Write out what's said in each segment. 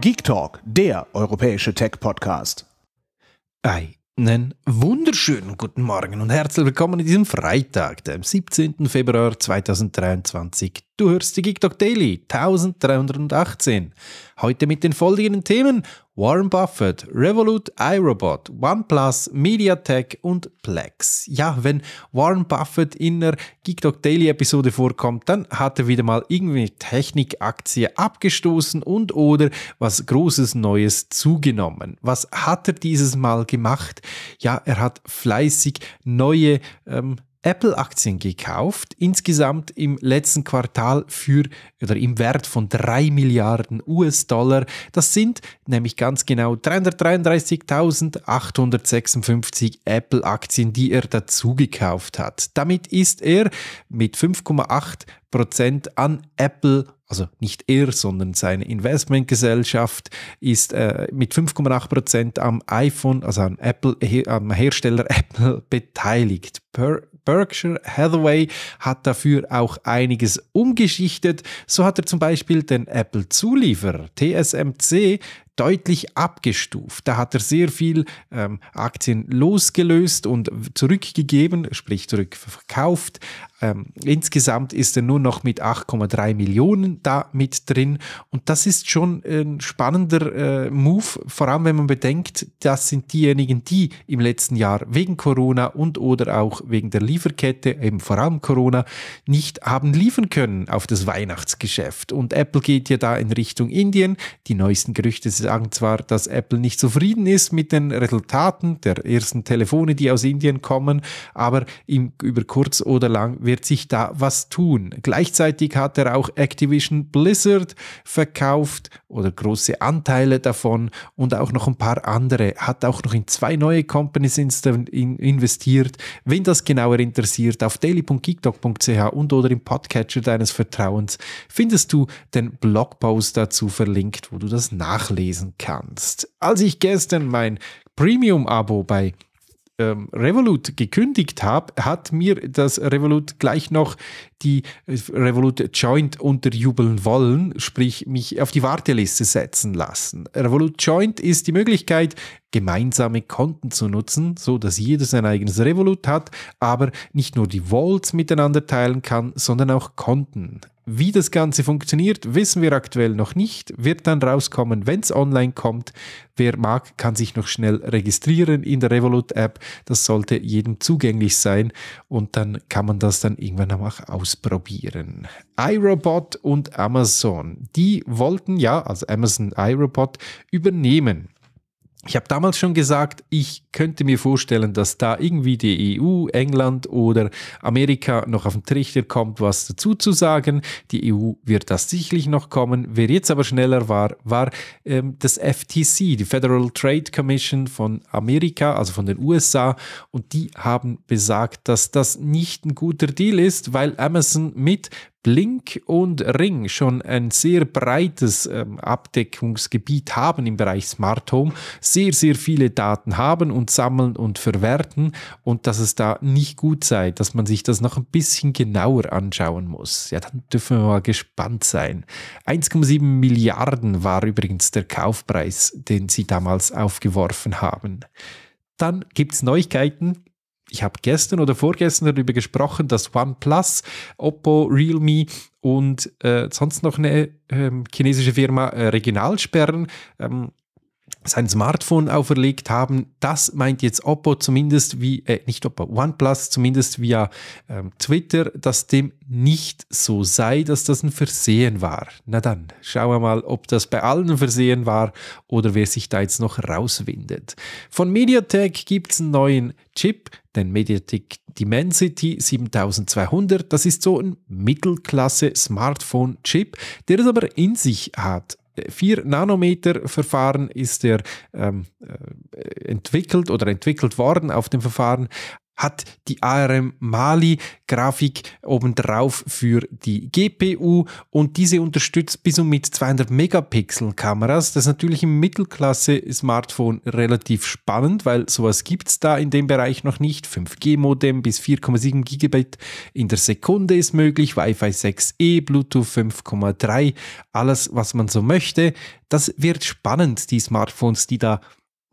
Geek Talk, der europäische Tech-Podcast. Einen wunderschönen guten Morgen und herzlich willkommen in diesem Freitag, dem 17. Februar 2023. Du hörst die Geek Talk Daily 1318. Heute mit den folgenden Themen Warren Buffett, Revolut, iRobot, OnePlus, MediaTek und Plex. Ja, wenn Warren Buffett in der Geek Talk Daily Episode vorkommt, dann hat er wieder mal irgendwie Technikaktie abgestoßen und oder was Großes Neues zugenommen. Was hat er dieses Mal gemacht? Ja, er hat fleißig neue ähm, Apple-Aktien gekauft, insgesamt im letzten Quartal für oder im Wert von 3 Milliarden US-Dollar. Das sind nämlich ganz genau 333.856 Apple-Aktien, die er dazu gekauft hat. Damit ist er mit 5,8 Prozent an Apple also nicht er, sondern seine Investmentgesellschaft ist äh, mit 5,8% am iPhone, also an Apple, am Hersteller Apple beteiligt. Per Berkshire Hathaway hat dafür auch einiges umgeschichtet. So hat er zum Beispiel den Apple-Zulieferer TSMC deutlich abgestuft. Da hat er sehr viel ähm, Aktien losgelöst und zurückgegeben, sprich zurückverkauft. Ähm, insgesamt ist er nur noch mit 8,3 Millionen da mit drin. Und das ist schon ein spannender äh, Move, vor allem wenn man bedenkt, das sind diejenigen, die im letzten Jahr wegen Corona und oder auch wegen der Lieferkette, eben vor allem Corona, nicht haben liefern können auf das Weihnachtsgeschäft. Und Apple geht ja da in Richtung Indien. Die neuesten Gerüchte sind sagen zwar, dass Apple nicht zufrieden ist mit den Resultaten der ersten Telefone, die aus Indien kommen, aber im, über kurz oder lang wird sich da was tun. Gleichzeitig hat er auch Activision Blizzard verkauft oder große Anteile davon und auch noch ein paar andere. Hat auch noch in zwei neue Companies investiert. Wenn das genauer interessiert, auf daily.geekdog.ch und oder im Podcatcher deines Vertrauens findest du den Blogpost dazu verlinkt, wo du das nachlesen kannst. Als ich gestern mein Premium-Abo bei ähm, Revolut gekündigt habe, hat mir das Revolut gleich noch die äh, Revolut Joint unterjubeln wollen, sprich mich auf die Warteliste setzen lassen. Revolut Joint ist die Möglichkeit, gemeinsame Konten zu nutzen, so dass jeder sein eigenes Revolut hat, aber nicht nur die Vaults miteinander teilen kann, sondern auch Konten. Wie das Ganze funktioniert, wissen wir aktuell noch nicht. Wird dann rauskommen, wenn es online kommt. Wer mag, kann sich noch schnell registrieren in der Revolut-App. Das sollte jedem zugänglich sein und dann kann man das dann irgendwann auch ausprobieren. iRobot und Amazon, die wollten ja, also Amazon iRobot, übernehmen. Ich habe damals schon gesagt, ich könnte mir vorstellen, dass da irgendwie die EU, England oder Amerika noch auf den Trichter kommt, was dazu zu sagen. Die EU wird das sicherlich noch kommen. Wer jetzt aber schneller war, war ähm, das FTC, die Federal Trade Commission von Amerika, also von den USA. Und die haben besagt, dass das nicht ein guter Deal ist, weil Amazon mit Blink und Ring schon ein sehr breites ähm, Abdeckungsgebiet haben im Bereich Smart Home, sehr, sehr viele Daten haben und sammeln und verwerten und dass es da nicht gut sei, dass man sich das noch ein bisschen genauer anschauen muss. Ja, dann dürfen wir mal gespannt sein. 1,7 Milliarden war übrigens der Kaufpreis, den sie damals aufgeworfen haben. Dann gibt es Neuigkeiten ich habe gestern oder vorgestern darüber gesprochen, dass OnePlus, Oppo, Realme und äh, sonst noch eine äh, chinesische Firma äh, sperren. ähm, sein Smartphone auferlegt haben. Das meint jetzt Oppo zumindest wie, äh, nicht Oppo, OnePlus zumindest via ähm, Twitter, dass dem nicht so sei, dass das ein Versehen war. Na dann, schauen wir mal, ob das bei allen ein Versehen war oder wer sich da jetzt noch rauswindet. Von MediaTek gibt es einen neuen Chip, den MediaTek Dimensity 7200. Das ist so ein Mittelklasse-Smartphone-Chip, der es aber in sich hat. 4-Nanometer-Verfahren ist er ähm, äh, entwickelt oder entwickelt worden. Auf dem Verfahren hat die ARM Mali Grafik obendrauf für die GPU und diese unterstützt bis und mit 200 Megapixel Kameras. Das ist natürlich im Mittelklasse Smartphone relativ spannend, weil sowas gibt es da in dem Bereich noch nicht. 5G Modem bis 4,7 Gigabit in der Sekunde ist möglich, Wi-Fi 6E, Bluetooth 5,3, alles was man so möchte. Das wird spannend, die Smartphones, die da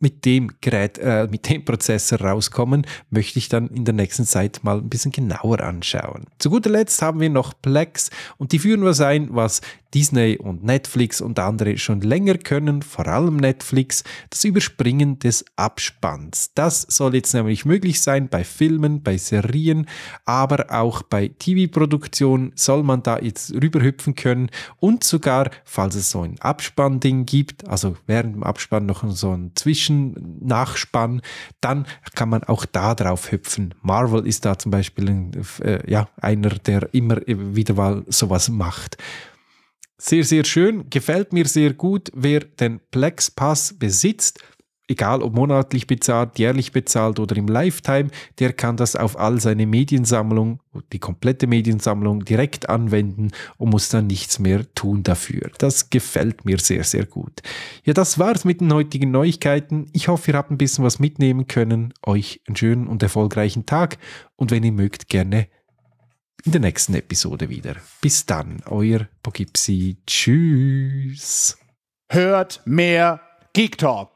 mit dem Gerät, äh, mit dem Prozessor rauskommen, möchte ich dann in der nächsten Zeit mal ein bisschen genauer anschauen. Zu guter Letzt haben wir noch Plex und die führen was ein, was Disney und Netflix und andere schon länger können, vor allem Netflix, das Überspringen des Abspanns. Das soll jetzt nämlich möglich sein bei Filmen, bei Serien, aber auch bei TV-Produktionen soll man da jetzt rüberhüpfen können und sogar, falls es so ein Abspann-Ding gibt, also während dem Abspann noch so ein Zwischennachspann, dann kann man auch da drauf hüpfen. Marvel ist da zum Beispiel äh, ja, einer, der immer wieder mal sowas macht. Sehr, sehr schön, gefällt mir sehr gut, wer den Plex Pass besitzt, egal ob monatlich bezahlt, jährlich bezahlt oder im Lifetime, der kann das auf all seine Mediensammlung, die komplette Mediensammlung direkt anwenden und muss dann nichts mehr tun dafür. Das gefällt mir sehr, sehr gut. Ja, das war's mit den heutigen Neuigkeiten. Ich hoffe, ihr habt ein bisschen was mitnehmen können. Euch einen schönen und erfolgreichen Tag und wenn ihr mögt, gerne in der nächsten Episode wieder. Bis dann, euer Pogipsi. Tschüss. Hört mehr Geek Talk.